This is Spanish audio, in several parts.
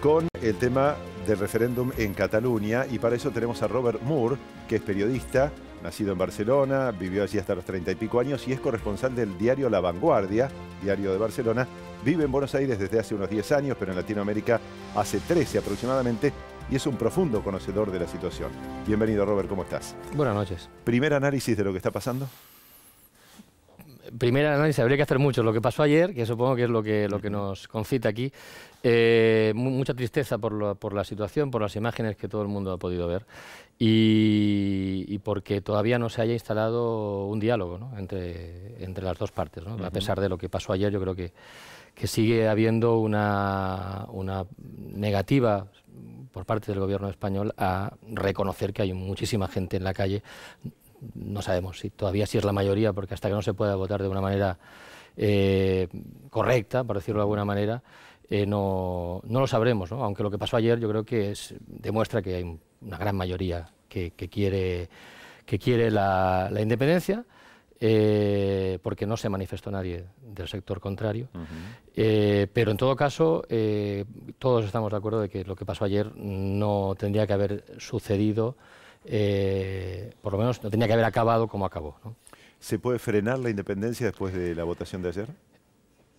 con el tema del referéndum en Cataluña y para eso tenemos a Robert Moore, que es periodista, nacido en Barcelona, vivió allí hasta los treinta y pico años y es corresponsal del diario La Vanguardia, diario de Barcelona. Vive en Buenos Aires desde hace unos 10 años, pero en Latinoamérica hace 13 aproximadamente y es un profundo conocedor de la situación. Bienvenido Robert, ¿cómo estás? Buenas noches. Primer análisis de lo que está pasando. Primera análisis habría que hacer mucho. Lo que pasó ayer, que supongo que es lo que, lo que nos concita aquí, eh, mucha tristeza por, la situación, por las imágenes que todo el mundo ha podido ver y, porque todavía no se haya instalado un diálogo entre, entre las dos partes. A pesar de lo que pasó ayer, yo creo que, que sigue habiendo una, una negativa por parte del gobierno español a reconocer que hay muchísima gente en la calle no sabemos si todavía si es la mayoría, porque hasta que no se pueda votar de una manera eh, correcta, por decirlo de alguna manera, eh, no, lo sabremos, aunque lo que pasó ayer yo creo que demuestra que hay una gran mayoría que, quiere, que quiere la, independencia. Eh, porque no se manifestó nadie del sector contrario. pero en todo caso, todos estamos de acuerdo de que lo que pasó ayer no tendría que haber sucedido eh, por lo menos no tenía que haber acabado como acabó. ¿Se puede frenar la independencia después de la votación de ayer?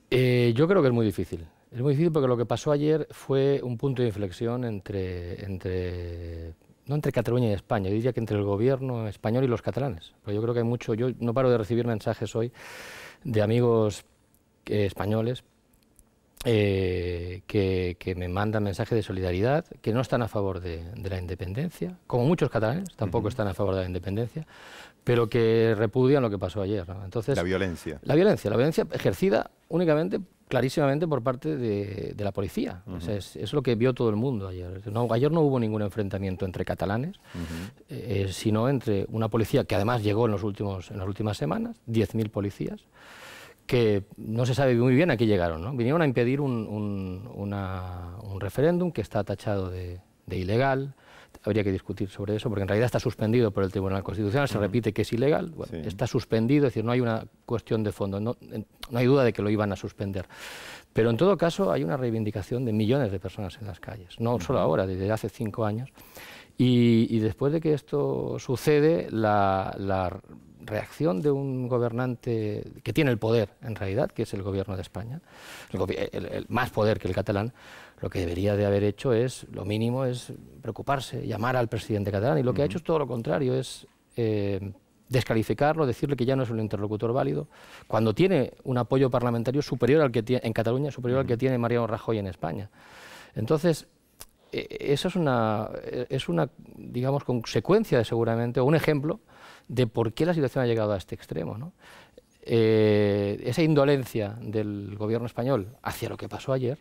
Eh, yo creo que es muy difícil. Es muy difícil porque lo que pasó ayer fue un punto de inflexión entre, entre no entre Cataluña y España, yo diría que entre el gobierno español y los catalanes. Pero yo creo que hay mucho, yo no paro de recibir mensajes hoy de amigos eh, españoles eh, que, me mandan mensajes de solidaridad, que no están a favor de, la independencia, como muchos catalanes, tampoco están a favor de la independencia, pero que repudian lo que pasó ayer. Entonces, la violencia. La violencia, la violencia ejercida únicamente, clarísimamente, por parte de, la policía. es, lo que vio todo el mundo ayer. No, ayer no hubo ningún enfrentamiento entre catalanes, eh, sino entre una policía que además llegó en, los últimos, en las últimas semanas, 10.000 policías que no se sabe muy bien a qué llegaron. ¿no? Vinieron a impedir un, referéndum que está tachado de, ilegal. Habría que discutir sobre eso, porque en realidad está suspendido por el Tribunal Constitucional, se repite que es ilegal, está suspendido, es decir, no hay una cuestión de fondo, no, hay duda de que lo iban a suspender. Pero en todo caso hay una reivindicación de millones de personas en las calles, no solo ahora, desde hace cinco años. Y, después de que esto sucede, la, la, reacción de un gobernante que tiene el poder, en realidad, que es el gobierno de España, el, más poder que el catalán, lo que debería de haber hecho es, lo mínimo, es preocuparse, llamar al presidente catalán. Y lo que ha hecho es todo lo contrario, es eh, descalificarlo, decirle que ya no es un interlocutor válido, cuando tiene un apoyo parlamentario superior al que tiene, en Cataluña, superior al que tiene Mariano Rajoy en España. Entonces, e, eso es una, e, es una, digamos, consecuencia de, seguramente, o un ejemplo de por qué la situación ha llegado a este extremo. ¿no? Eh, esa indolencia del gobierno español hacia lo que pasó ayer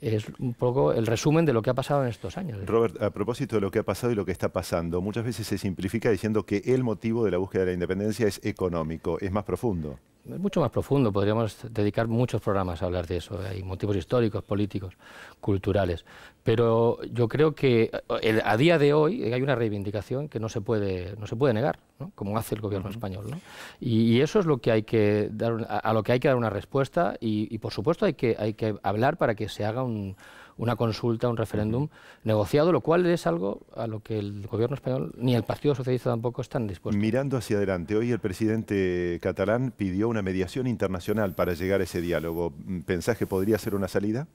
es un poco el resumen de lo que ha pasado en estos años. Robert, a propósito de lo que ha pasado y lo que está pasando, muchas veces se simplifica diciendo que el motivo de la búsqueda de la independencia es económico, es más profundo es mucho más profundo, podríamos dedicar muchos programas a hablar de eso, eh, hay motivos históricos, políticos, culturales, pero yo creo que eh, a día de hoy eh, hay una reivindicación que no se puede, no se puede negar, ¿no? como hace el gobierno español. Y, eso es lo que hay que dar, a, lo que hay que dar una respuesta y, y por supuesto hay que, hay que hablar para que se haga un una consulta, un referéndum negociado, lo cual es algo a lo que el gobierno español ni el Partido Socialista tampoco están dispuestos. Mirando hacia adelante, hoy el presidente catalán pidió una mediación internacional para llegar a ese diálogo. ¿Pensás que podría ser una salida?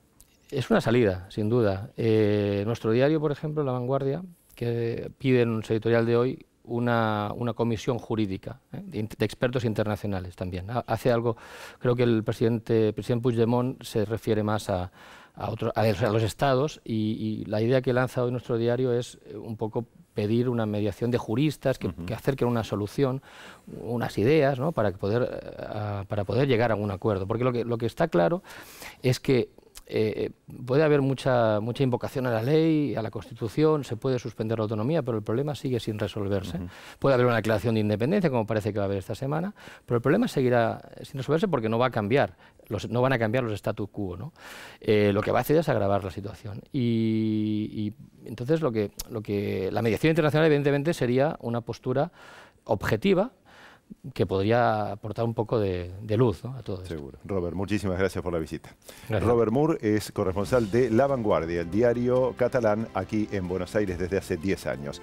Es una salida, sin duda. Eh, nuestro diario, por ejemplo, La Vanguardia, que pide en un editorial de hoy una, comisión jurídica ¿eh? de, expertos internacionales también. Hace algo, creo que el presidente, presidente Puigdemont se refiere más a, a, a, los estados y, la idea que lanza hoy nuestro diario es eh, un poco pedir una mediación de juristas que, acerquen una solución, unas ideas, ¿no? para, poder, eh, para poder llegar a un acuerdo. Porque lo que, lo que está claro es que eh, puede haber mucha, mucha invocación a la ley, a la Constitución, se puede suspender la autonomía, pero el problema sigue sin resolverse. Puede haber una declaración de independencia, como parece que va a haber esta semana, pero el problema seguirá sin resolverse porque no va a cambiar, no van a cambiar los status quo. ¿no? Eh, lo que va a hacer es agravar la situación. Y, y entonces lo que, lo que la mediación internacional evidentemente sería una postura objetiva, que podría aportar un poco de, luz a todo Seguro. Robert, muchísimas gracias por la visita. Robert Moore es corresponsal de La Vanguardia, el diario catalán aquí en Buenos Aires desde hace 10 años.